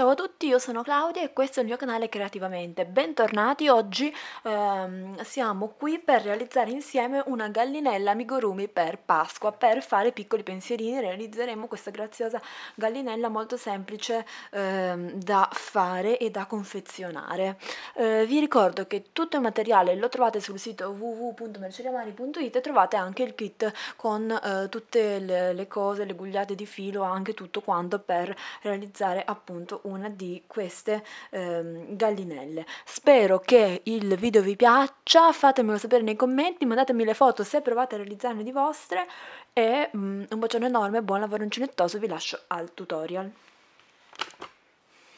Ciao a tutti, io sono Claudia e questo è il mio canale Creativamente. Bentornati, oggi ehm, siamo qui per realizzare insieme una gallinella amigurumi per Pasqua, per fare piccoli pensierini realizzeremo questa graziosa gallinella molto semplice ehm, da fare e da confezionare. Eh, vi ricordo che tutto il materiale lo trovate sul sito www.merceriamani.it e trovate anche il kit con eh, tutte le, le cose, le gugliate di filo, anche tutto quanto per realizzare appunto un una di queste ehm, gallinelle. Spero che il video vi piaccia, fatemelo sapere nei commenti, mandatemi le foto se provate a realizzarne di vostre e mm, un bacione enorme, buon lavoro uncinettoso, vi lascio al tutorial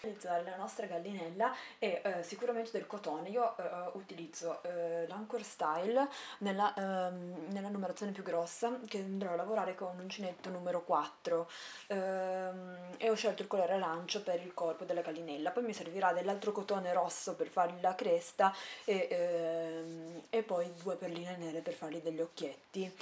utilizzare la nostra gallinella e eh, sicuramente del cotone. Io eh, eh, utilizzo eh, l'Anchor Style nella, ehm, nella, numerazione più grossa che andrò a lavorare con l'uncinetto numero 4 ehm, e ho scelto il colore arancio per il corpo della gallinella. Poi mi servirà dell'altro cotone rosso per fargli la cresta e, ehm, e poi due perline nere per fargli degli occhietti.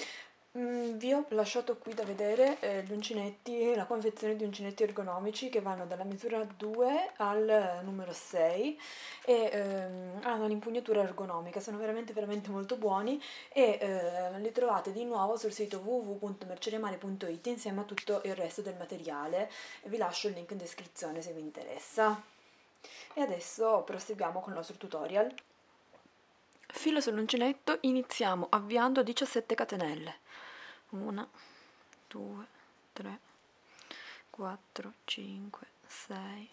Mm, vi ho lasciato qui da vedere eh, gli uncinetti, la confezione di uncinetti ergonomici che vanno dalla misura 2 al eh, numero 6 e ehm, hanno un'impugnatura ergonomica, sono veramente veramente molto buoni e eh, li trovate di nuovo sul sito www.merceriamare.it insieme a tutto il resto del materiale, vi lascio il link in descrizione se vi interessa. E adesso proseguiamo con il nostro tutorial filo sull'uncinetto iniziamo avviando 17 catenelle 1 2 3 4 5 6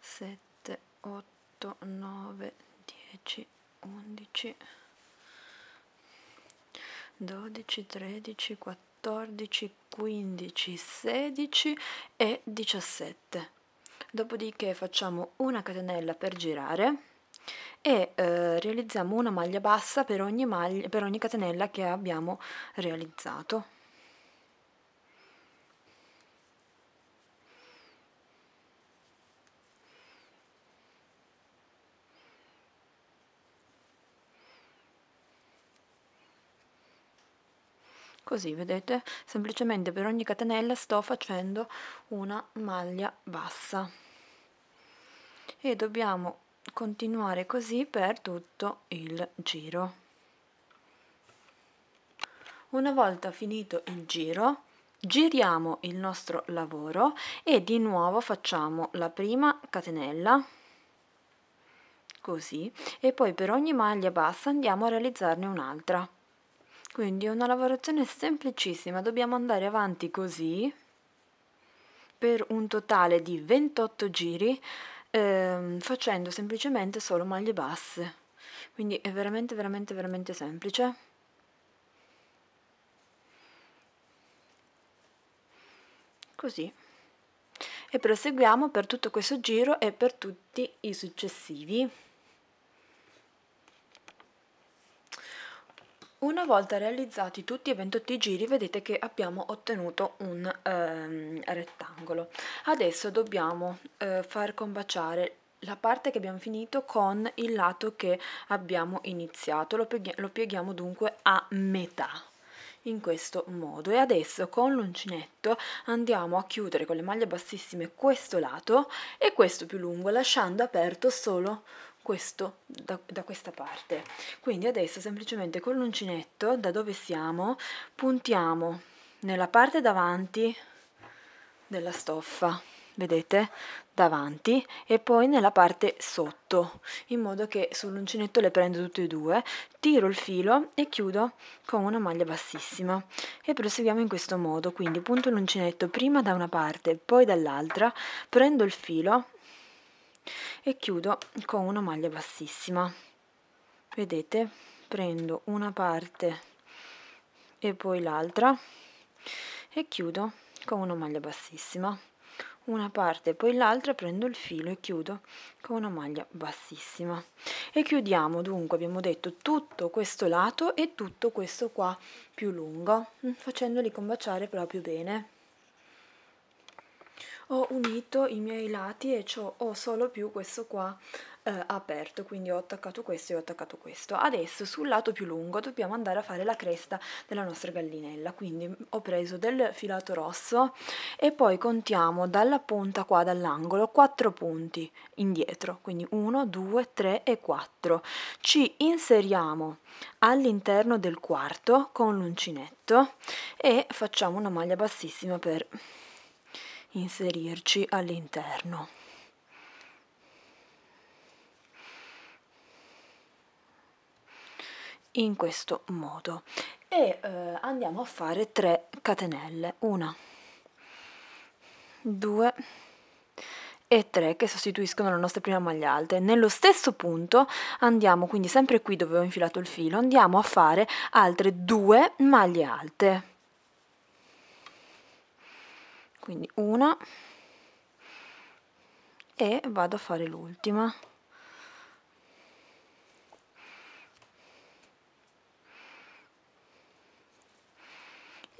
7 8 9 10 11 12 13 14 15 16 e 17 dopodiché facciamo una catenella per girare e eh, realizziamo una maglia bassa per ogni, maglia, per ogni catenella che abbiamo realizzato così vedete semplicemente per ogni catenella sto facendo una maglia bassa e dobbiamo continuare così per tutto il giro una volta finito il giro giriamo il nostro lavoro e di nuovo facciamo la prima catenella così e poi per ogni maglia bassa andiamo a realizzarne un'altra quindi è una lavorazione semplicissima dobbiamo andare avanti così per un totale di 28 giri ehm, facendo semplicemente solo maglie basse quindi è veramente veramente veramente semplice così e proseguiamo per tutto questo giro e per tutti i successivi Una volta realizzati tutti e 28 i giri vedete che abbiamo ottenuto un ehm, rettangolo. Adesso dobbiamo eh, far combaciare la parte che abbiamo finito con il lato che abbiamo iniziato, lo, pieghi lo pieghiamo dunque a metà in questo modo e adesso con l'uncinetto andiamo a chiudere con le maglie bassissime questo lato e questo più lungo lasciando aperto solo questo da, da questa parte quindi adesso semplicemente con l'uncinetto da dove siamo puntiamo nella parte davanti della stoffa vedete davanti e poi nella parte sotto, in modo che sull'uncinetto le prendo tutte e due, tiro il filo e chiudo con una maglia bassissima e proseguiamo in questo modo, quindi punto l'uncinetto prima da una parte, poi dall'altra, prendo il filo e chiudo con una maglia bassissima. Vedete? Prendo una parte e poi l'altra e chiudo con una maglia bassissima una parte poi l'altra prendo il filo e chiudo con una maglia bassissima e chiudiamo dunque abbiamo detto tutto questo lato e tutto questo qua più lungo mm, facendoli combaciare proprio bene ho unito i miei lati e ciò ho solo più questo qua eh, aperto, quindi ho attaccato questo e ho attaccato questo. Adesso sul lato più lungo dobbiamo andare a fare la cresta della nostra gallinella, quindi mm, ho preso del filato rosso e poi contiamo dalla punta qua, dall'angolo, 4 punti indietro, quindi 1, 2, 3 e 4. Ci inseriamo all'interno del quarto con l'uncinetto e facciamo una maglia bassissima per inserirci all'interno. in questo modo e eh, andiamo a fare 3 catenelle 1 2 e 3 che sostituiscono la nostra prima maglia alte nello stesso punto andiamo quindi sempre qui dove ho infilato il filo andiamo a fare altre 2 maglie alte quindi una e vado a fare l'ultima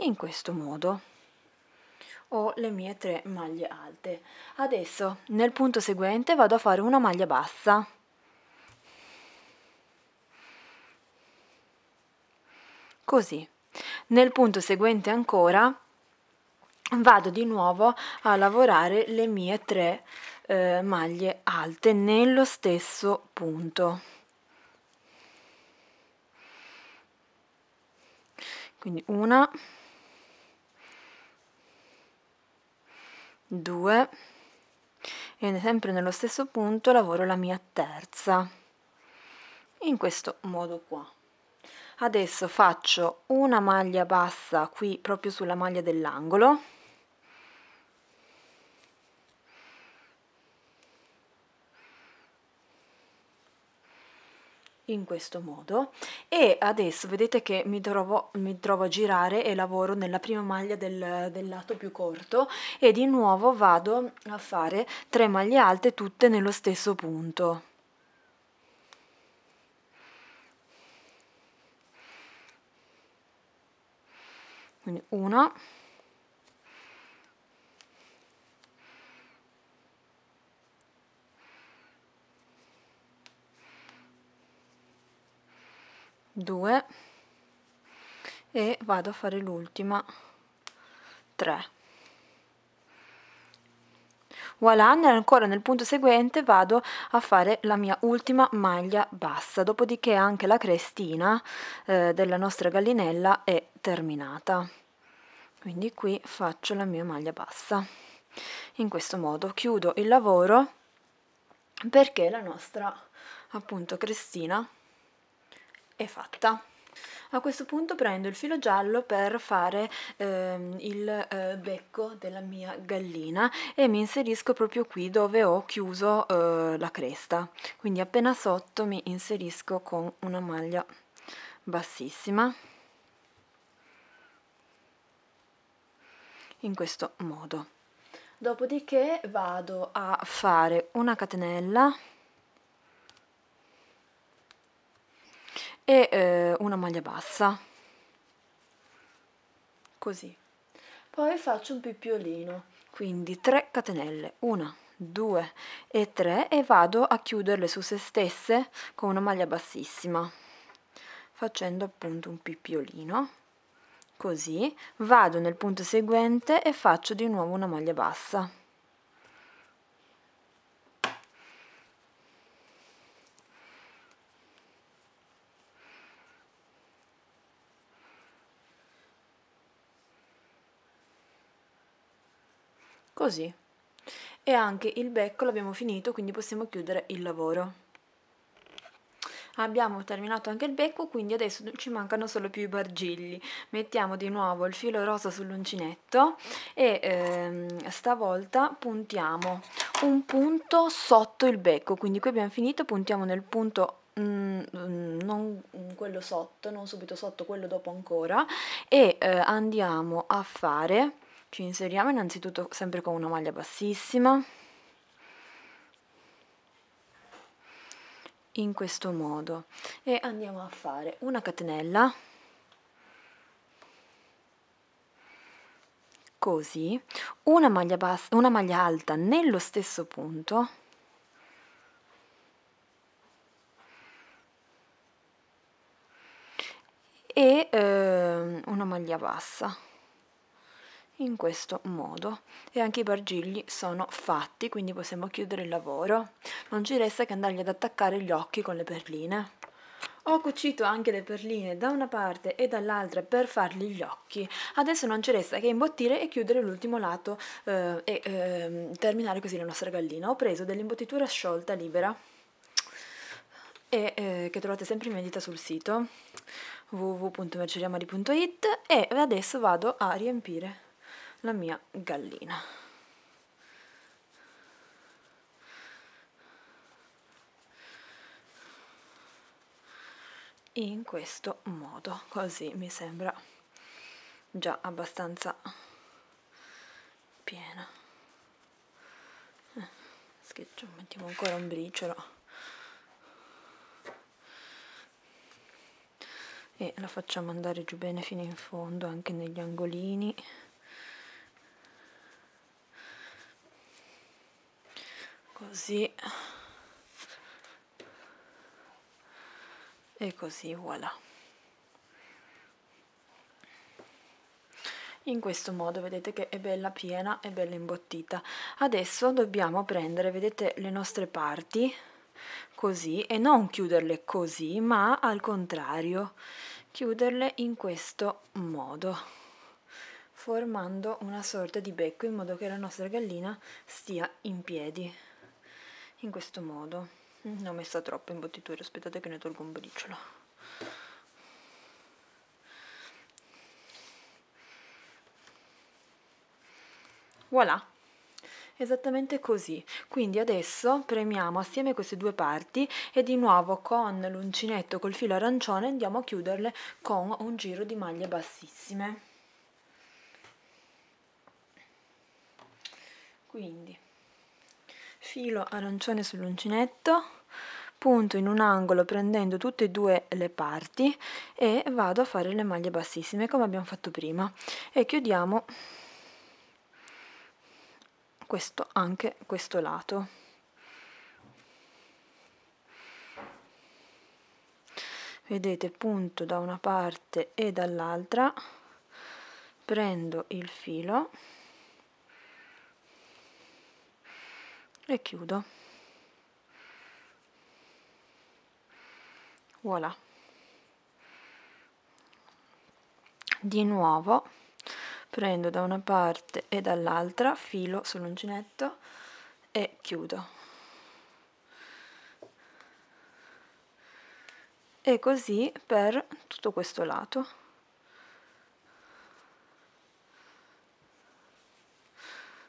in questo modo ho le mie tre maglie alte adesso nel punto seguente vado a fare una maglia bassa così nel punto seguente ancora vado di nuovo a lavorare le mie tre eh, maglie alte nello stesso punto quindi una 2 e sempre nello stesso punto lavoro la mia terza in questo modo qua adesso faccio una maglia bassa qui proprio sulla maglia dell'angolo in questo modo e adesso vedete che mi trovo, mi trovo a girare e lavoro nella prima maglia del, del lato più corto e di nuovo vado a fare 3 maglie alte tutte nello stesso punto quindi una 2 e vado a fare l'ultima 3 voilà ancora nel punto seguente vado a fare la mia ultima maglia bassa dopodiché anche la crestina eh, della nostra gallinella è terminata quindi qui faccio la mia maglia bassa in questo modo chiudo il lavoro perché la nostra appunto crestina è fatta. A questo punto prendo il filo giallo per fare eh, il eh, becco della mia gallina e mi inserisco proprio qui dove ho chiuso eh, la cresta, quindi appena sotto mi inserisco con una maglia bassissima in questo modo. Dopodiché vado a fare una catenella e eh, una maglia bassa così poi faccio un pippiolino quindi 3 catenelle 1 2 e 3 e vado a chiuderle su se stesse con una maglia bassissima facendo appunto un pippiolino così vado nel punto seguente e faccio di nuovo una maglia bassa Così. E anche il becco l'abbiamo finito, quindi possiamo chiudere il lavoro. Abbiamo terminato anche il becco, quindi adesso ci mancano solo più i bargigli. Mettiamo di nuovo il filo rosa sull'uncinetto e ehm, stavolta puntiamo un punto sotto il becco, quindi qui abbiamo finito, puntiamo nel punto mm, non quello sotto, non subito sotto, quello dopo ancora e eh, andiamo a fare ci inseriamo innanzitutto sempre con una maglia bassissima in questo modo e andiamo a fare una catenella così una maglia bassa una maglia alta nello stesso punto e eh, una maglia bassa in questo modo e anche i bargigli sono fatti quindi possiamo chiudere il lavoro non ci resta che andargli ad attaccare gli occhi con le perline ho cucito anche le perline da una parte e dall'altra per fargli gli occhi adesso non ci resta che imbottire e chiudere l'ultimo lato eh, e eh, terminare così la nostra gallina ho preso dell'imbottitura sciolta libera e, eh, che trovate sempre in vendita sul sito www.merceriamari.it e adesso vado a riempire la mia gallina. In questo modo, così mi sembra già abbastanza piena. Eh, schiccio, mettiamo ancora un briciolo. e la facciamo andare giù bene fino in fondo anche negli angolini così e così voilà in questo modo vedete che è bella piena e bella imbottita adesso dobbiamo prendere vedete le nostre parti così e non chiuderle così ma al contrario chiuderle in questo modo formando una sorta di becco in modo che la nostra gallina stia in piedi in questo modo mm, ne ho messa troppo in bottitura aspettate che ne tolgo un briciolo voilà esattamente così quindi adesso premiamo assieme queste due parti e di nuovo con l'uncinetto col filo arancione andiamo a chiuderle con un giro di maglie bassissime quindi filo arancione sull'uncinetto punto in un angolo prendendo tutte e due le parti e vado a fare le maglie bassissime come abbiamo fatto prima e chiudiamo questo anche questo lato vedete punto da una parte e dall'altra prendo il filo e chiudo voilà di nuovo prendo da una parte e dall'altra filo sull'uncinetto e chiudo e così per tutto questo lato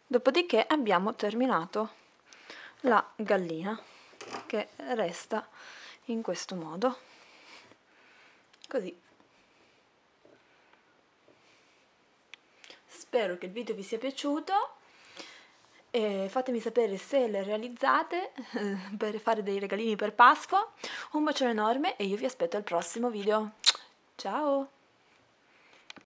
dopodiché abbiamo terminato la gallina che resta in questo modo così spero che il video vi sia piaciuto e fatemi sapere se le realizzate eh, per fare dei regalini per Pasqua un bacione enorme e io vi aspetto al prossimo video ciao